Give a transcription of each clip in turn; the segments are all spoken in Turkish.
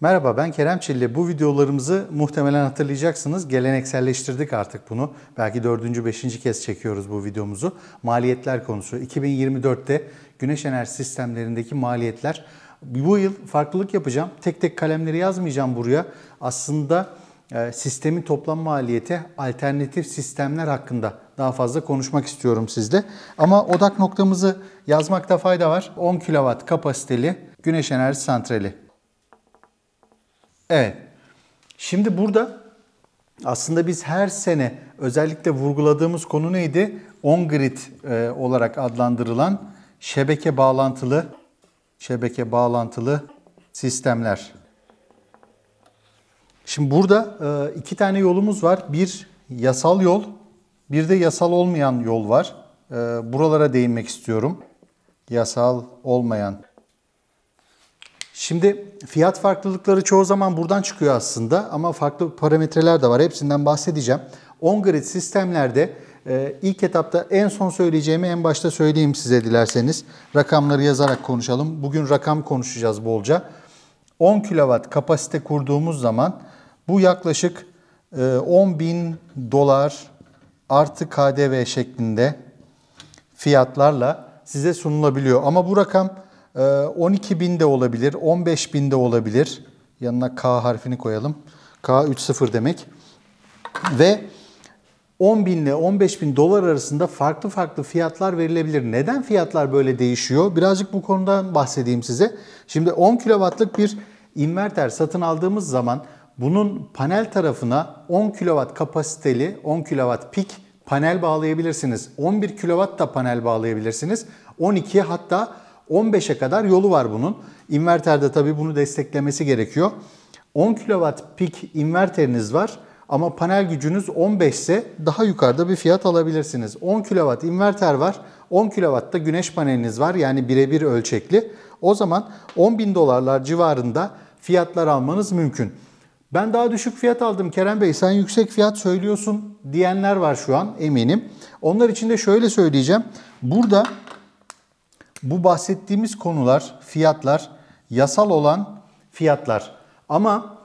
Merhaba ben Kerem Çilli. Bu videolarımızı muhtemelen hatırlayacaksınız. Gelenekselleştirdik artık bunu. Belki dördüncü, beşinci kez çekiyoruz bu videomuzu. Maliyetler konusu. 2024'te güneş enerji sistemlerindeki maliyetler. Bu yıl farklılık yapacağım. Tek tek kalemleri yazmayacağım buraya. Aslında e, sistemin toplam maliyeti alternatif sistemler hakkında daha fazla konuşmak istiyorum sizle. Ama odak noktamızı yazmakta fayda var. 10 kW kapasiteli güneş enerji santrali. Evet. Şimdi burada aslında biz her sene özellikle vurguladığımız konu neydi? On-grid e, olarak adlandırılan şebeke bağlantılı şebeke bağlantılı sistemler. Şimdi burada e, iki tane yolumuz var. Bir yasal yol, bir de yasal olmayan yol var. E, buralara değinmek istiyorum. Yasal olmayan Şimdi fiyat farklılıkları çoğu zaman buradan çıkıyor aslında ama farklı parametreler de var. Hepsinden bahsedeceğim. On-grid sistemlerde e, ilk etapta en son söyleyeceğimi en başta söyleyeyim size dilerseniz. Rakamları yazarak konuşalım. Bugün rakam konuşacağız bolca. 10 kW kapasite kurduğumuz zaman bu yaklaşık 10 e, bin dolar artı KDV şeklinde fiyatlarla size sunulabiliyor. Ama bu rakam 12 ee, bin de olabilir, 15 bin de olabilir. Yanına K harfini koyalım. K 30 demek. Ve 10 bin ile 15 bin dolar arasında farklı farklı fiyatlar verilebilir. Neden fiyatlar böyle değişiyor? Birazcık bu konudan bahsedeyim size. Şimdi 10 kilowattlık bir inverter satın aldığımız zaman bunun panel tarafına 10 kW kapasiteli 10 kW pik panel bağlayabilirsiniz. 11 kW da panel bağlayabilirsiniz. 12 hatta 15'e kadar yolu var bunun. İnverterde tabii bunu desteklemesi gerekiyor. 10 kW pik inverteriniz var ama panel gücünüz 15 ise daha yukarıda bir fiyat alabilirsiniz. 10 kW inverter var. 10 da güneş paneliniz var yani birebir ölçekli. O zaman 10 bin dolarlar civarında fiyatlar almanız mümkün. Ben daha düşük fiyat aldım Kerem Bey sen yüksek fiyat söylüyorsun diyenler var şu an eminim. Onlar için de şöyle söyleyeceğim. Burada bu bahsettiğimiz konular, fiyatlar, yasal olan fiyatlar. Ama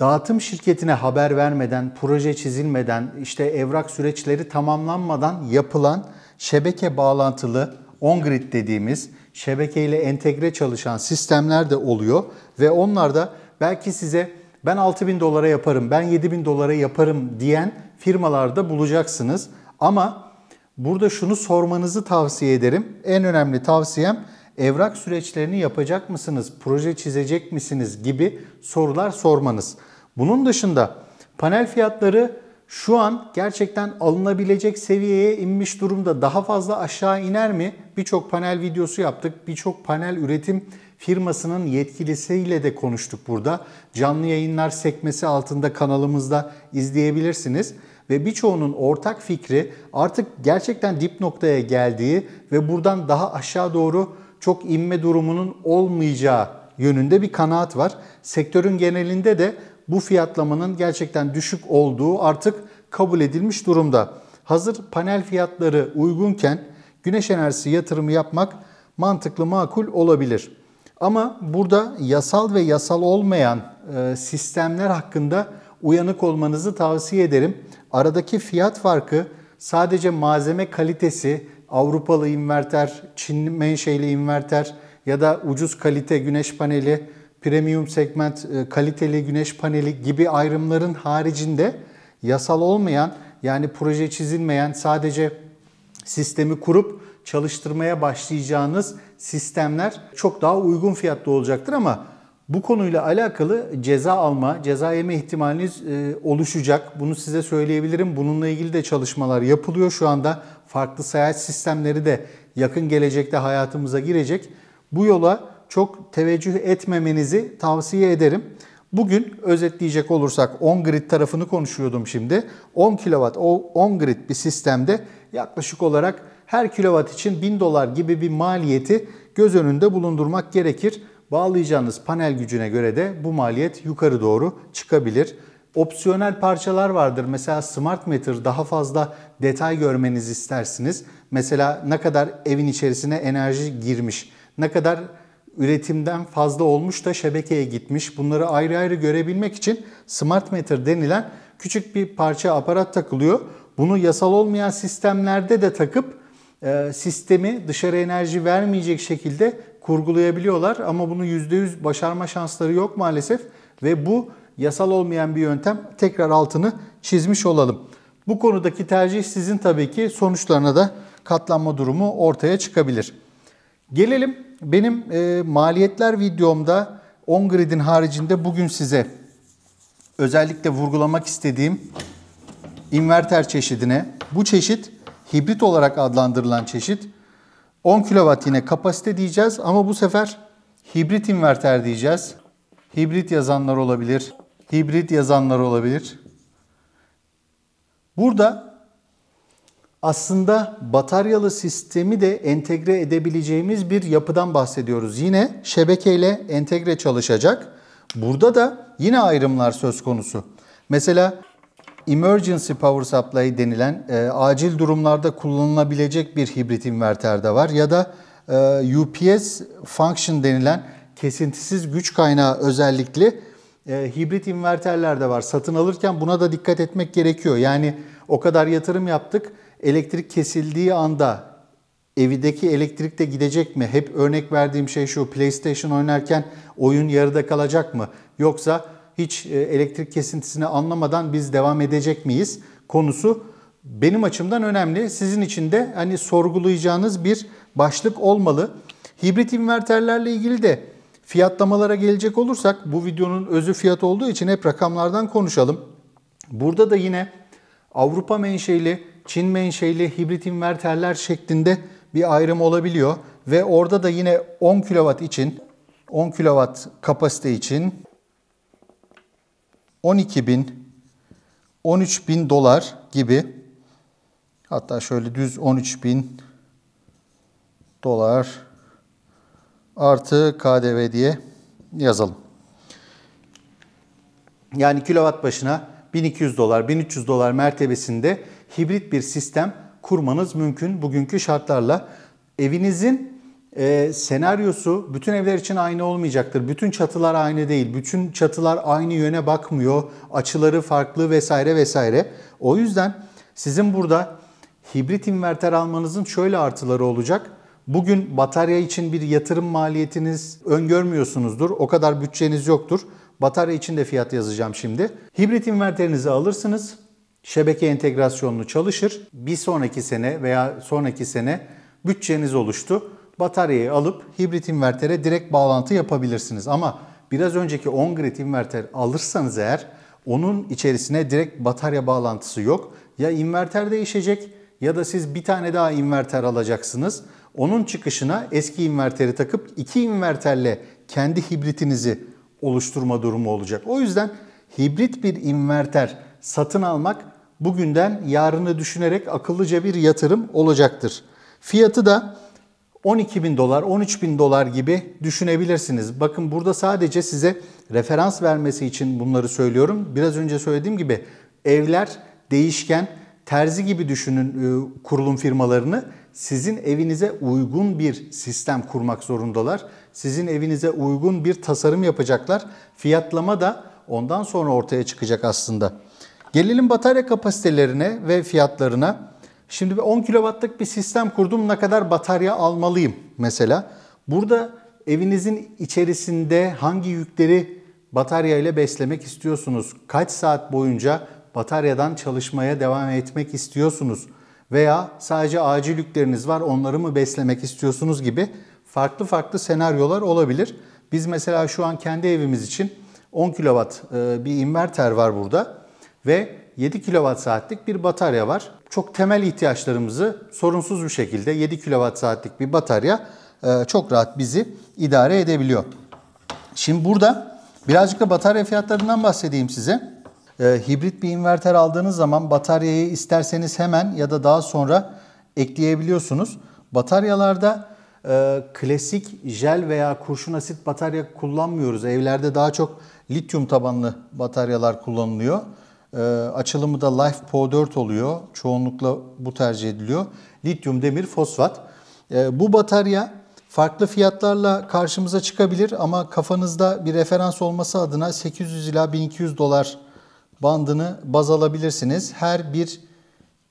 dağıtım şirketine haber vermeden, proje çizilmeden, işte evrak süreçleri tamamlanmadan yapılan şebeke bağlantılı on-grid dediğimiz şebekeyle entegre çalışan sistemler de oluyor ve onlar da belki size ben 6 bin dolara yaparım, ben 7 bin dolara yaparım diyen firmalarda bulacaksınız. Ama Burada şunu sormanızı tavsiye ederim. En önemli tavsiyem evrak süreçlerini yapacak mısınız, proje çizecek misiniz gibi sorular sormanız. Bunun dışında panel fiyatları şu an gerçekten alınabilecek seviyeye inmiş durumda. Daha fazla aşağı iner mi? Birçok panel videosu yaptık. Birçok panel üretim firmasının yetkilisiyle de konuştuk burada. Canlı yayınlar sekmesi altında kanalımızda izleyebilirsiniz ve birçoğunun ortak fikri artık gerçekten dip noktaya geldiği ve buradan daha aşağı doğru çok inme durumunun olmayacağı yönünde bir kanaat var. Sektörün genelinde de bu fiyatlamanın gerçekten düşük olduğu artık kabul edilmiş durumda. Hazır panel fiyatları uygunken güneş enerjisi yatırımı yapmak mantıklı makul olabilir. Ama burada yasal ve yasal olmayan e, sistemler hakkında uyanık olmanızı tavsiye ederim aradaki fiyat farkı sadece malzeme kalitesi, Avrupalı inverter, Çin menşeli inverter ya da ucuz kalite güneş paneli, premium segment e, kaliteli güneş paneli gibi ayrımların haricinde yasal olmayan yani proje çizilmeyen sadece sistemi kurup çalıştırmaya başlayacağınız sistemler çok daha uygun fiyatlı olacaktır ama bu konuyla alakalı ceza alma, ceza yeme ihtimaliniz e, oluşacak. Bunu size söyleyebilirim. Bununla ilgili de çalışmalar yapılıyor şu anda. Farklı seyahat sistemleri de yakın gelecekte hayatımıza girecek. Bu yola çok teveccüh etmemenizi tavsiye ederim. Bugün özetleyecek olursak 10 grid tarafını konuşuyordum şimdi. 10 kilowatt, 10 grid bir sistemde yaklaşık olarak her kilowatt için 1000 dolar gibi bir maliyeti göz önünde bulundurmak gerekir. Bağlayacağınız panel gücüne göre de bu maliyet yukarı doğru çıkabilir. Opsiyonel parçalar vardır. Mesela Smart Meter daha fazla detay görmenizi istersiniz. Mesela ne kadar evin içerisine enerji girmiş, ne kadar üretimden fazla olmuş da şebekeye gitmiş. Bunları ayrı ayrı görebilmek için Smart Meter denilen küçük bir parça aparat takılıyor. Bunu yasal olmayan sistemlerde de takıp e, sistemi dışarı enerji vermeyecek şekilde kurgulayabiliyorlar ama bunu %100 başarma şansları yok maalesef ve bu yasal olmayan bir yöntem. Tekrar altını çizmiş olalım. Bu konudaki tercih sizin tabii ki sonuçlarına da katlanma durumu ortaya çıkabilir. Gelelim benim e, maliyetler videomda on gridin haricinde bugün size özellikle vurgulamak istediğim inverter çeşidine bu çeşit hibrit olarak adlandırılan çeşit 10 kW yine kapasite diyeceğiz ama bu sefer hibrit inverter diyeceğiz. Hibrit yazanlar olabilir. Hibrit yazanlar olabilir. Burada aslında bataryalı sistemi de entegre edebileceğimiz bir yapıdan bahsediyoruz. Yine şebekeyle entegre çalışacak. Burada da yine ayrımlar söz konusu. Mesela emergency power supply denilen e, acil durumlarda kullanılabilecek bir hibrit inverterde var ya da e, UPS function denilen kesintisiz güç kaynağı özellikli e, hibrit inverterler de var. Satın alırken buna da dikkat etmek gerekiyor. Yani o kadar yatırım yaptık. Elektrik kesildiği anda evdeki elektrik de gidecek mi? Hep örnek verdiğim şey şu PlayStation oynarken oyun yarıda kalacak mı? Yoksa hiç e, elektrik kesintisini anlamadan biz devam edecek miyiz konusu benim açımdan önemli. Sizin için de hani sorgulayacağınız bir başlık olmalı. Hibrit inverterlerle ilgili de fiyatlamalara gelecek olursak bu videonun özü fiyat olduğu için hep rakamlardan konuşalım. Burada da yine Avrupa menşeli, Çin menşeli hibrit inverterler şeklinde bir ayrım olabiliyor ve orada da yine 10 kW için 10 kW kapasite için 12 bin, 13 bin dolar gibi hatta şöyle düz 13 bin dolar artı KDV diye yazalım. Yani kilowatt başına 1200 dolar, 1300 dolar mertebesinde hibrit bir sistem kurmanız mümkün bugünkü şartlarla. Evinizin e, senaryosu bütün evler için aynı olmayacaktır. Bütün çatılar aynı değil. Bütün çatılar aynı yöne bakmıyor. Açıları farklı vesaire vesaire. O yüzden sizin burada hibrit inverter almanızın şöyle artıları olacak. Bugün batarya için bir yatırım maliyetiniz öngörmüyorsunuzdur. O kadar bütçeniz yoktur. Batarya için de fiyat yazacağım şimdi. Hibrit inverterinizi alırsınız. Şebeke entegrasyonunu çalışır. Bir sonraki sene veya sonraki sene bütçeniz oluştu bataryayı alıp hibrit invertere direkt bağlantı yapabilirsiniz. Ama biraz önceki 10 grid inverter alırsanız eğer onun içerisine direkt batarya bağlantısı yok. Ya inverter değişecek ya da siz bir tane daha inverter alacaksınız. Onun çıkışına eski inverteri takıp iki inverterle kendi hibritinizi oluşturma durumu olacak. O yüzden hibrit bir inverter satın almak bugünden yarını düşünerek akıllıca bir yatırım olacaktır. Fiyatı da 12 bin dolar, 13 bin dolar gibi düşünebilirsiniz. Bakın burada sadece size referans vermesi için bunları söylüyorum. Biraz önce söylediğim gibi evler değişken, terzi gibi düşünün e, kurulum firmalarını. Sizin evinize uygun bir sistem kurmak zorundalar. Sizin evinize uygun bir tasarım yapacaklar. Fiyatlama da ondan sonra ortaya çıkacak aslında. Gelelim batarya kapasitelerine ve fiyatlarına. Şimdi 10 kW'lık bir sistem kurdum ne kadar batarya almalıyım mesela. Burada evinizin içerisinde hangi yükleri batarya ile beslemek istiyorsunuz? Kaç saat boyunca bataryadan çalışmaya devam etmek istiyorsunuz? Veya sadece acil yükleriniz var onları mı beslemek istiyorsunuz gibi farklı farklı senaryolar olabilir. Biz mesela şu an kendi evimiz için 10 kW e, bir inverter var burada ve 7 saatlik bir batarya var. Çok temel ihtiyaçlarımızı sorunsuz bir şekilde 7 saatlik bir batarya e, çok rahat bizi idare edebiliyor. Şimdi burada birazcık da batarya fiyatlarından bahsedeyim size. E, hibrit bir inverter aldığınız zaman bataryayı isterseniz hemen ya da daha sonra ekleyebiliyorsunuz. Bataryalarda e, klasik jel veya kurşun asit batarya kullanmıyoruz. Evlerde daha çok lityum tabanlı bataryalar kullanılıyor. Ee, açılımı da Life LifePO4 oluyor. Çoğunlukla bu tercih ediliyor. Lityum, demir, fosfat. Ee, bu batarya farklı fiyatlarla karşımıza çıkabilir ama kafanızda bir referans olması adına 800 ila 1200 dolar bandını baz alabilirsiniz. Her bir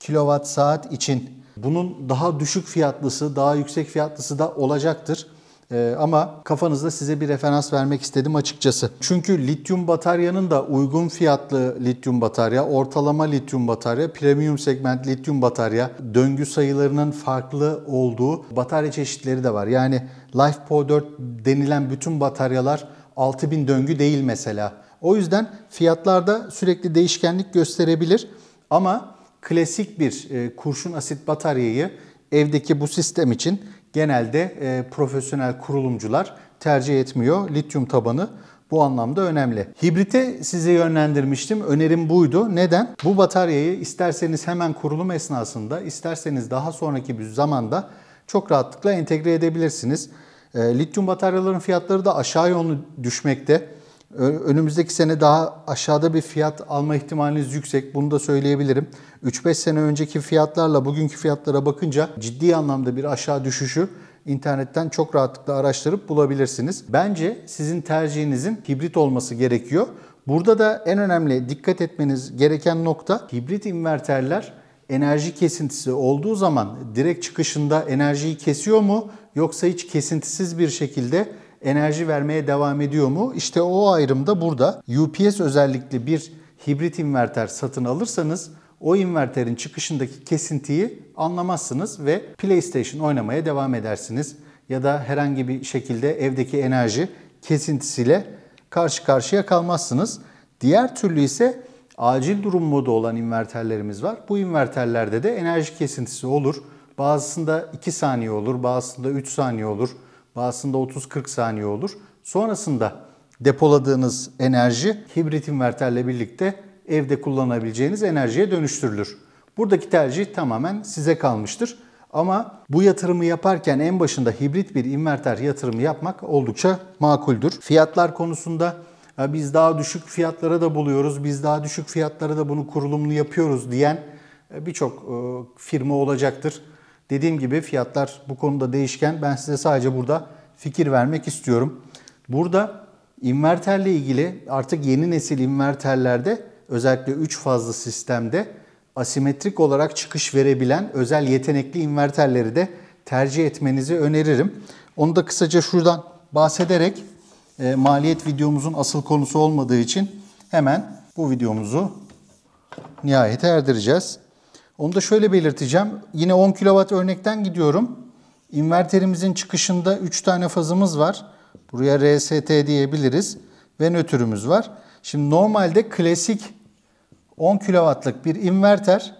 kilowatt saat için. Bunun daha düşük fiyatlısı, daha yüksek fiyatlısı da olacaktır. Ee, ama kafanızda size bir referans vermek istedim açıkçası. Çünkü lityum bataryanın da uygun fiyatlı lityum batarya, ortalama lityum batarya, premium segment lityum batarya, döngü sayılarının farklı olduğu batarya çeşitleri de var. Yani LifePo 4 denilen bütün bataryalar 6000 döngü değil mesela. O yüzden fiyatlarda sürekli değişkenlik gösterebilir ama klasik bir e, kurşun asit bataryayı evdeki bu sistem için genelde e, profesyonel kurulumcular tercih etmiyor. Lityum tabanı bu anlamda önemli. Hibrite size yönlendirmiştim. Önerim buydu. Neden? Bu bataryayı isterseniz hemen kurulum esnasında, isterseniz daha sonraki bir zamanda çok rahatlıkla entegre edebilirsiniz. E, lityum bataryaların fiyatları da aşağı yönlü düşmekte. Önümüzdeki sene daha aşağıda bir fiyat alma ihtimaliniz yüksek. Bunu da söyleyebilirim. 3-5 sene önceki fiyatlarla bugünkü fiyatlara bakınca ciddi anlamda bir aşağı düşüşü internetten çok rahatlıkla araştırıp bulabilirsiniz. Bence sizin tercihinizin hibrit olması gerekiyor. Burada da en önemli dikkat etmeniz gereken nokta hibrit inverterler enerji kesintisi olduğu zaman direkt çıkışında enerjiyi kesiyor mu yoksa hiç kesintisiz bir şekilde enerji vermeye devam ediyor mu? İşte o ayrımda burada UPS özellikli bir hibrit inverter satın alırsanız o inverterin çıkışındaki kesintiyi anlamazsınız ve PlayStation oynamaya devam edersiniz ya da herhangi bir şekilde evdeki enerji kesintisiyle karşı karşıya kalmazsınız. Diğer türlü ise acil durum modu olan inverterlerimiz var. Bu inverterlerde de enerji kesintisi olur. Bazısında 2 saniye olur, bazısında 3 saniye olur. Bazısında 30-40 saniye olur. Sonrasında depoladığınız enerji hibrit inverterle birlikte evde kullanabileceğiniz enerjiye dönüştürülür. Buradaki tercih tamamen size kalmıştır. Ama bu yatırımı yaparken en başında hibrit bir inverter yatırımı yapmak oldukça makuldür. Fiyatlar konusunda biz daha düşük fiyatlara da buluyoruz, biz daha düşük fiyatlara da bunu kurulumlu yapıyoruz diyen e, birçok e, firma olacaktır. Dediğim gibi fiyatlar bu konuda değişken. Ben size sadece burada fikir vermek istiyorum. Burada inverterle ilgili artık yeni nesil inverterlerde özellikle 3 fazlı sistemde asimetrik olarak çıkış verebilen özel yetenekli inverterleri de tercih etmenizi öneririm. Onu da kısaca şuradan bahsederek e, maliyet videomuzun asıl konusu olmadığı için hemen bu videomuzu nihayete erdireceğiz. Onu da şöyle belirteceğim. Yine 10 kW örnekten gidiyorum. İnverterimizin çıkışında 3 tane fazımız var. Buraya RST diyebiliriz ve nötrümüz var. Şimdi normalde klasik 10 kW'lık bir inverter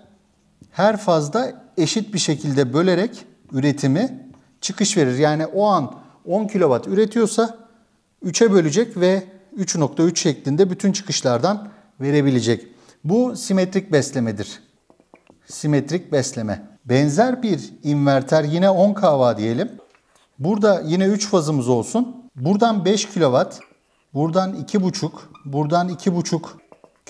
her fazda eşit bir şekilde bölerek üretimi çıkış verir. Yani o an 10 kW üretiyorsa 3'e bölecek ve 3.3 şeklinde bütün çıkışlardan verebilecek. Bu simetrik beslemedir simetrik besleme. Benzer bir inverter yine 10 kW diyelim. Burada yine 3 fazımız olsun. Buradan 5 kW, buradan 2,5, buradan 2,5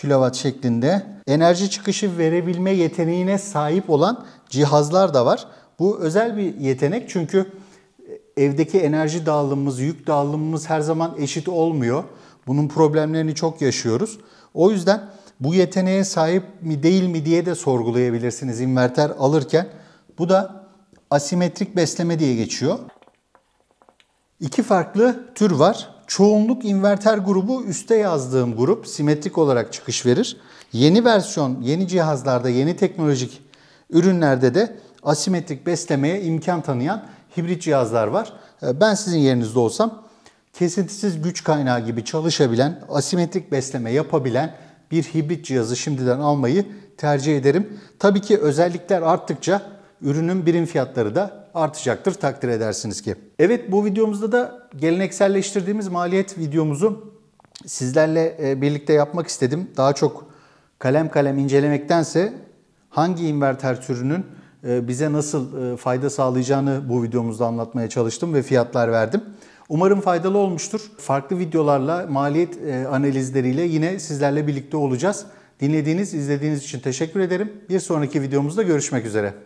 kW şeklinde enerji çıkışı verebilme yeteneğine sahip olan cihazlar da var. Bu özel bir yetenek çünkü e, evdeki enerji dağılımımız, yük dağılımımız her zaman eşit olmuyor. Bunun problemlerini çok yaşıyoruz. O yüzden bu yeteneğe sahip mi değil mi diye de sorgulayabilirsiniz inverter alırken. Bu da asimetrik besleme diye geçiyor. İki farklı tür var. Çoğunluk inverter grubu üste yazdığım grup simetrik olarak çıkış verir. Yeni versiyon, yeni cihazlarda, yeni teknolojik ürünlerde de asimetrik beslemeye imkan tanıyan hibrit cihazlar var. Ee, ben sizin yerinizde olsam kesintisiz güç kaynağı gibi çalışabilen, asimetrik besleme yapabilen bir hibrit cihazı şimdiden almayı tercih ederim. Tabii ki özellikler arttıkça ürünün birim fiyatları da artacaktır takdir edersiniz ki. Evet bu videomuzda da gelenekselleştirdiğimiz maliyet videomuzu sizlerle e, birlikte yapmak istedim. Daha çok kalem kalem incelemektense hangi inverter türünün e, bize nasıl e, fayda sağlayacağını bu videomuzda anlatmaya çalıştım ve fiyatlar verdim. Umarım faydalı olmuştur. Farklı videolarla, maliyet e, analizleriyle yine sizlerle birlikte olacağız. Dinlediğiniz, izlediğiniz için teşekkür ederim. Bir sonraki videomuzda görüşmek üzere.